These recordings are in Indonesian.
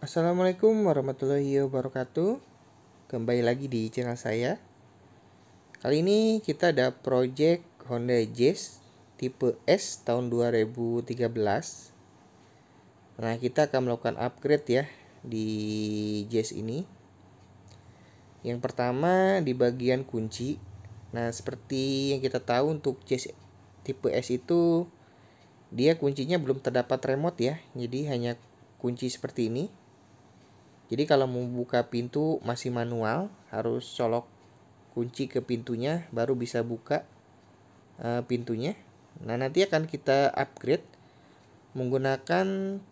Assalamualaikum warahmatullahi wabarakatuh Kembali lagi di channel saya Kali ini kita ada project Honda Jazz tipe S tahun 2013 Nah kita akan melakukan upgrade ya di Jazz ini Yang pertama di bagian kunci Nah seperti yang kita tahu untuk Jazz tipe S itu Dia kuncinya belum terdapat remote ya Jadi hanya kunci seperti ini jadi kalau mau buka pintu masih manual, harus colok kunci ke pintunya baru bisa buka e, pintunya. Nah, nanti akan kita upgrade menggunakan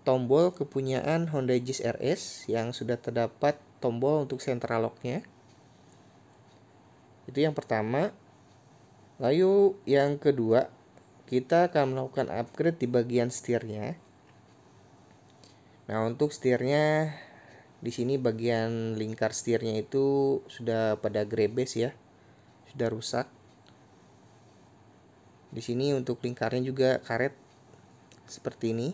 tombol kepunyaan Honda Jazz RS yang sudah terdapat tombol untuk central locknya. Itu yang pertama. Lalu yang kedua, kita akan melakukan upgrade di bagian setirnya. Nah, untuk setirnya di sini bagian lingkar setirnya itu sudah pada grebes ya sudah rusak di sini untuk lingkarnya juga karet seperti ini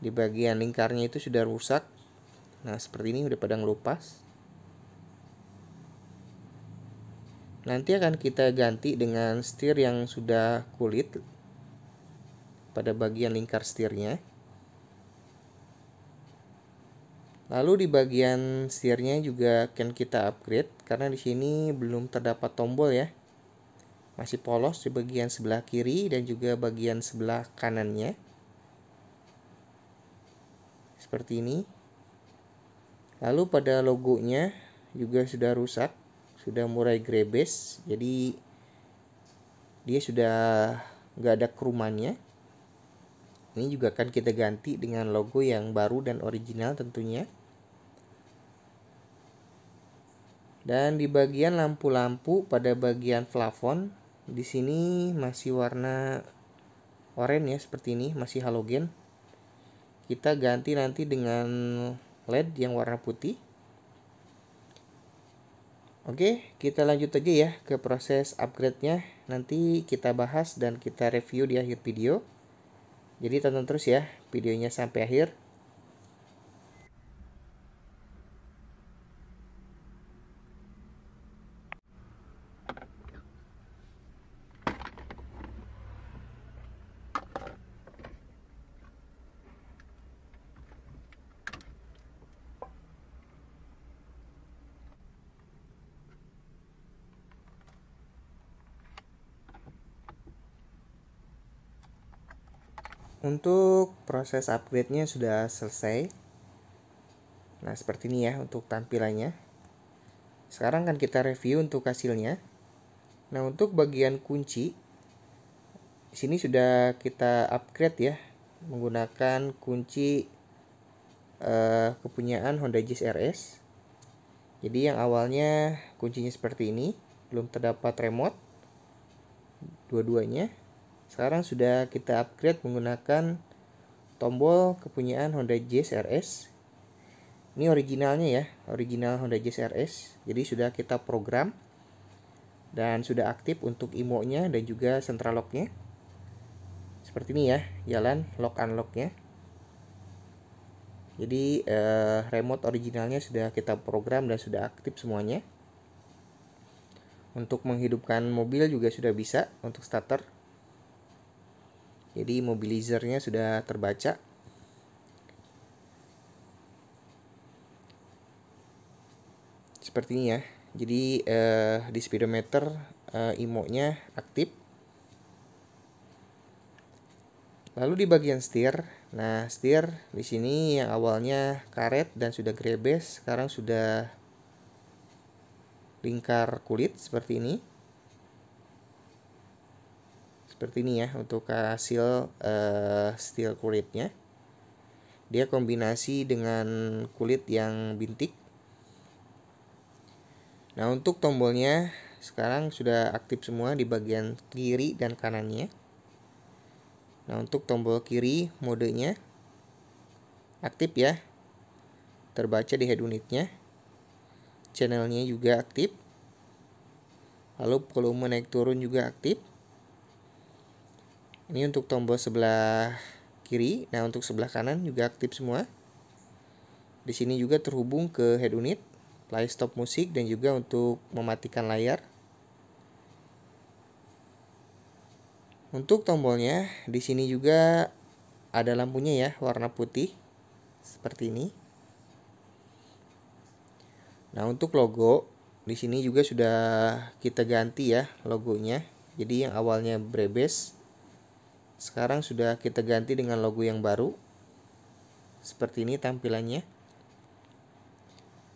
di bagian lingkarnya itu sudah rusak nah seperti ini udah pada ngelupas nanti akan kita ganti dengan setir yang sudah kulit pada bagian lingkar setirnya Lalu di bagian setirnya juga akan kita upgrade karena di sini belum terdapat tombol ya. Masih polos di bagian sebelah kiri dan juga bagian sebelah kanannya. Seperti ini. Lalu pada logonya juga sudah rusak, sudah mulai grebes, jadi dia sudah nggak ada kerumannya. Ini juga akan kita ganti dengan logo yang baru dan original tentunya. Dan di bagian lampu-lampu pada bagian plafon di sini masih warna oranye ya seperti ini, masih halogen. Kita ganti nanti dengan LED yang warna putih. Oke, kita lanjut aja ya ke proses upgrade-nya. Nanti kita bahas dan kita review di akhir video. Jadi tonton terus ya videonya sampai akhir. Untuk proses upgrade-nya sudah selesai. Nah, seperti ini ya untuk tampilannya. Sekarang kan kita review untuk hasilnya. Nah, untuk bagian kunci sini sudah kita upgrade ya menggunakan kunci eh, kepunyaan Honda Jazz RS. Jadi yang awalnya kuncinya seperti ini, belum terdapat remote dua-duanya sekarang sudah kita upgrade menggunakan tombol kepunyaan Honda Jazz RS. Ini originalnya ya, original Honda Jazz RS. Jadi sudah kita program dan sudah aktif untuk IMO-nya dan juga central lock-nya. Seperti ini ya, jalan lock unlock-nya. Jadi eh, remote originalnya sudah kita program dan sudah aktif semuanya. Untuk menghidupkan mobil juga sudah bisa untuk starter jadi mobilizernya sudah terbaca. seperti ini ya. Jadi eh, di speedometer eh, IMO-nya aktif. Lalu di bagian setir, nah setir di sini yang awalnya karet dan sudah grebes, sekarang sudah lingkar kulit seperti ini seperti ini ya untuk hasil uh, steel kulitnya dia kombinasi dengan kulit yang bintik nah untuk tombolnya sekarang sudah aktif semua di bagian kiri dan kanannya nah untuk tombol kiri modenya aktif ya terbaca di head unitnya channelnya juga aktif lalu volume naik turun juga aktif ini untuk tombol sebelah kiri. Nah, untuk sebelah kanan juga aktif semua. Di sini juga terhubung ke head unit, play stop musik dan juga untuk mematikan layar. Untuk tombolnya, di sini juga ada lampunya ya, warna putih seperti ini. Nah, untuk logo di sini juga sudah kita ganti ya logonya. Jadi yang awalnya Brebes sekarang sudah kita ganti dengan logo yang baru. Seperti ini tampilannya.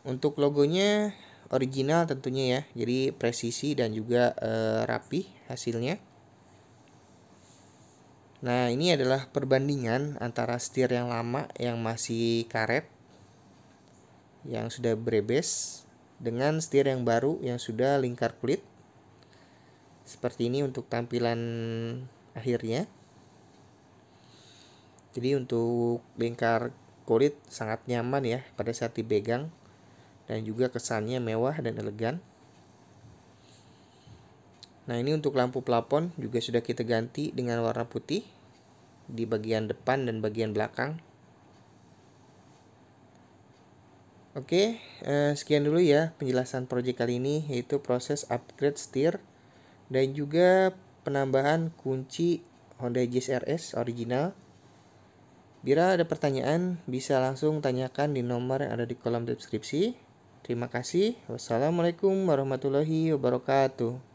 Untuk logonya original tentunya ya. Jadi presisi dan juga e, rapi hasilnya. Nah, ini adalah perbandingan antara setir yang lama yang masih karet yang sudah berebes dengan setir yang baru yang sudah lingkar kulit. Seperti ini untuk tampilan akhirnya. Jadi untuk bengkar kulit sangat nyaman ya pada saat dipegang dan juga kesannya mewah dan elegan. Nah ini untuk lampu plafon juga sudah kita ganti dengan warna putih di bagian depan dan bagian belakang. Oke, eh, sekian dulu ya penjelasan proyek kali ini yaitu proses upgrade setir dan juga penambahan kunci Honda RS original Bila ada pertanyaan, bisa langsung tanyakan di nomor yang ada di kolom deskripsi. Terima kasih. Wassalamualaikum warahmatullahi wabarakatuh.